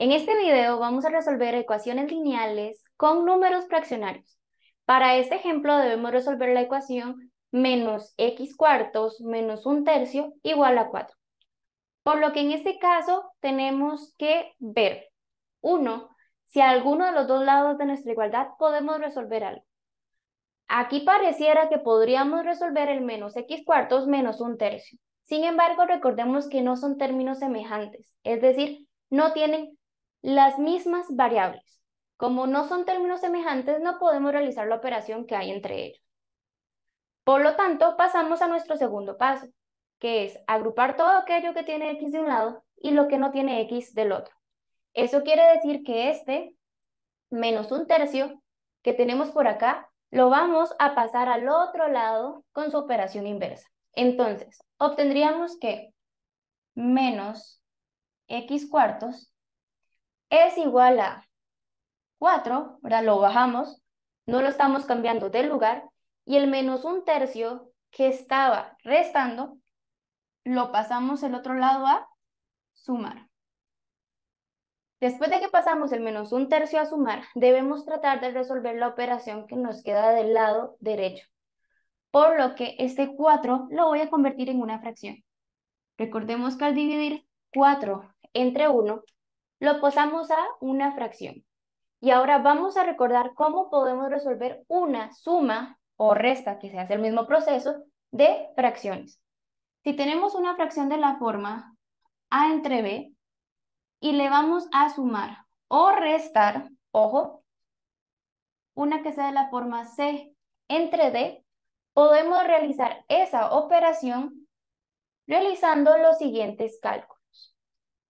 En este video vamos a resolver ecuaciones lineales con números fraccionarios. Para este ejemplo debemos resolver la ecuación menos x cuartos menos un tercio igual a 4. Por lo que en este caso tenemos que ver, uno, si alguno de los dos lados de nuestra igualdad podemos resolver algo. Aquí pareciera que podríamos resolver el menos x cuartos menos un tercio. Sin embargo, recordemos que no son términos semejantes, es decir, no tienen las mismas variables. Como no son términos semejantes, no podemos realizar la operación que hay entre ellos. Por lo tanto, pasamos a nuestro segundo paso, que es agrupar todo aquello que tiene x de un lado y lo que no tiene x del otro. Eso quiere decir que este menos un tercio que tenemos por acá lo vamos a pasar al otro lado con su operación inversa. Entonces, obtendríamos que menos x cuartos es igual a 4, ahora Lo bajamos, no lo estamos cambiando de lugar, y el menos un tercio que estaba restando, lo pasamos el otro lado a sumar. Después de que pasamos el menos un tercio a sumar, debemos tratar de resolver la operación que nos queda del lado derecho. Por lo que este 4 lo voy a convertir en una fracción. Recordemos que al dividir 4 entre 1, lo pasamos a una fracción. Y ahora vamos a recordar cómo podemos resolver una suma o resta, que se hace el mismo proceso, de fracciones. Si tenemos una fracción de la forma A entre B y le vamos a sumar o restar, ojo, una que sea de la forma C entre D, podemos realizar esa operación realizando los siguientes cálculos.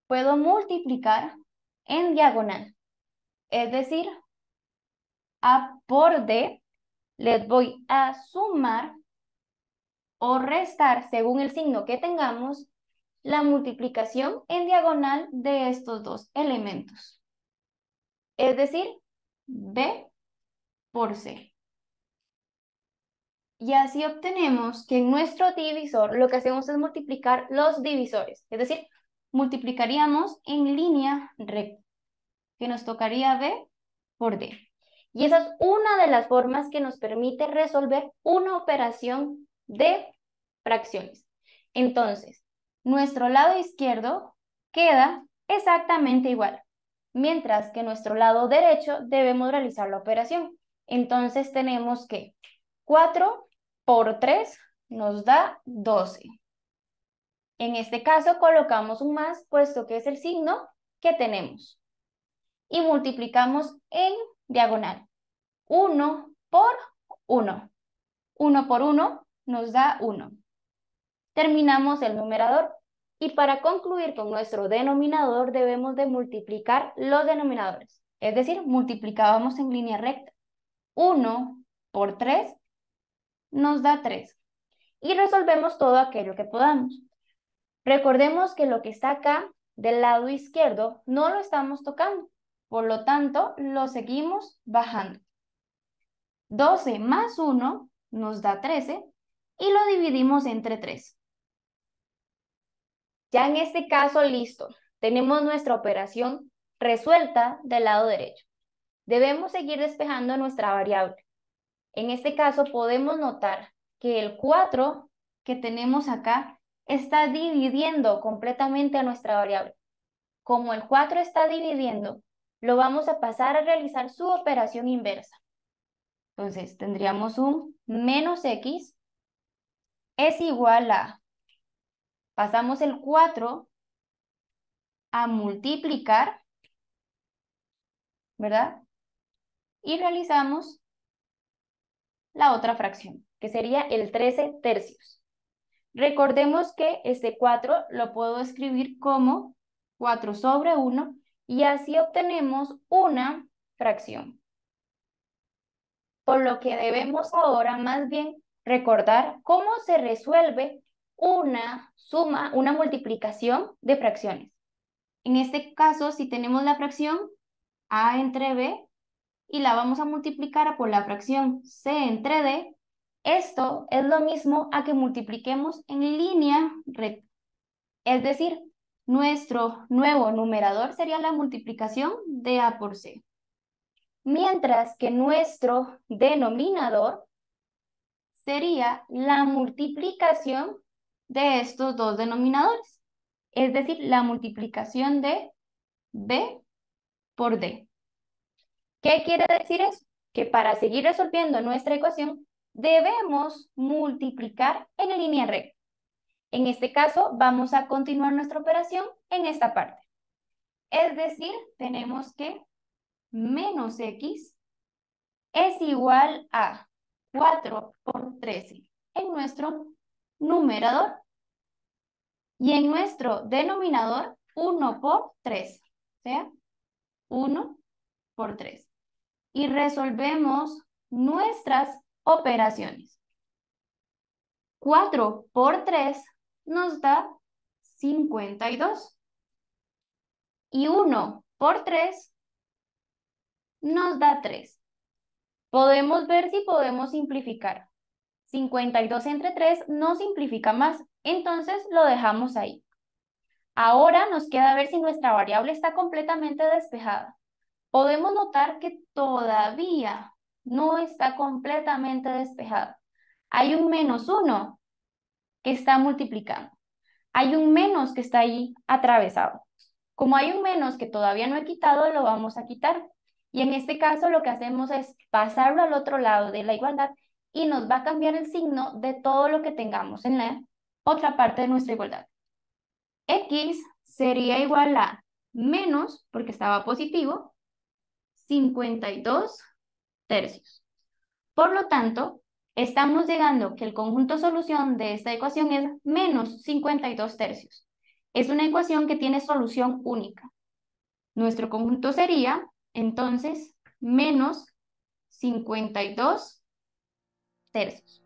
Puedo multiplicar en diagonal. Es decir, A por D les voy a sumar o restar, según el signo que tengamos, la multiplicación en diagonal de estos dos elementos. Es decir, B por C. Y así obtenemos que en nuestro divisor lo que hacemos es multiplicar los divisores, es decir, multiplicaríamos en línea recta, que nos tocaría B por D. Y esa es una de las formas que nos permite resolver una operación de fracciones. Entonces, nuestro lado izquierdo queda exactamente igual, mientras que nuestro lado derecho debemos realizar la operación. Entonces tenemos que 4 por 3 nos da 12. En este caso colocamos un más, puesto que es el signo que tenemos. Y multiplicamos en diagonal. 1 por 1. 1 por 1 nos da 1. Terminamos el numerador. Y para concluir con nuestro denominador debemos de multiplicar los denominadores. Es decir, multiplicábamos en línea recta. 1 por 3 nos da 3. Y resolvemos todo aquello que podamos. Recordemos que lo que está acá del lado izquierdo no lo estamos tocando, por lo tanto lo seguimos bajando. 12 más 1 nos da 13 y lo dividimos entre 3. Ya en este caso, listo, tenemos nuestra operación resuelta del lado derecho. Debemos seguir despejando nuestra variable. En este caso podemos notar que el 4 que tenemos acá está dividiendo completamente a nuestra variable. Como el 4 está dividiendo, lo vamos a pasar a realizar su operación inversa. Entonces tendríamos un menos x es igual a, pasamos el 4 a multiplicar, ¿verdad? Y realizamos la otra fracción, que sería el 13 tercios. Recordemos que este 4 lo puedo escribir como 4 sobre 1 y así obtenemos una fracción. Por lo que debemos ahora más bien recordar cómo se resuelve una suma, una multiplicación de fracciones. En este caso, si tenemos la fracción A entre B y la vamos a multiplicar por la fracción C entre D, esto es lo mismo a que multipliquemos en línea recta. Es decir, nuestro nuevo numerador sería la multiplicación de A por C. Mientras que nuestro denominador sería la multiplicación de estos dos denominadores. Es decir, la multiplicación de B por D. ¿Qué quiere decir eso? Que para seguir resolviendo nuestra ecuación, debemos multiplicar en línea recta. En este caso, vamos a continuar nuestra operación en esta parte. Es decir, tenemos que menos x es igual a 4 por 13 en nuestro numerador y en nuestro denominador 1 por 3, o sea, 1 por 3. Y resolvemos nuestras operaciones. 4 por 3 nos da 52. Y 1 por 3 nos da 3. Podemos ver si podemos simplificar. 52 entre 3 no simplifica más, entonces lo dejamos ahí. Ahora nos queda ver si nuestra variable está completamente despejada. Podemos notar que todavía no está completamente despejado. Hay un menos uno que está multiplicando. Hay un menos que está ahí atravesado. Como hay un menos que todavía no he quitado, lo vamos a quitar. Y en este caso lo que hacemos es pasarlo al otro lado de la igualdad y nos va a cambiar el signo de todo lo que tengamos en la otra parte de nuestra igualdad. X sería igual a menos, porque estaba positivo, 52 tercios. Por lo tanto, estamos llegando que el conjunto solución de esta ecuación es menos 52 tercios. Es una ecuación que tiene solución única. Nuestro conjunto sería, entonces, menos 52 tercios.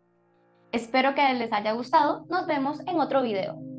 Espero que les haya gustado. Nos vemos en otro video.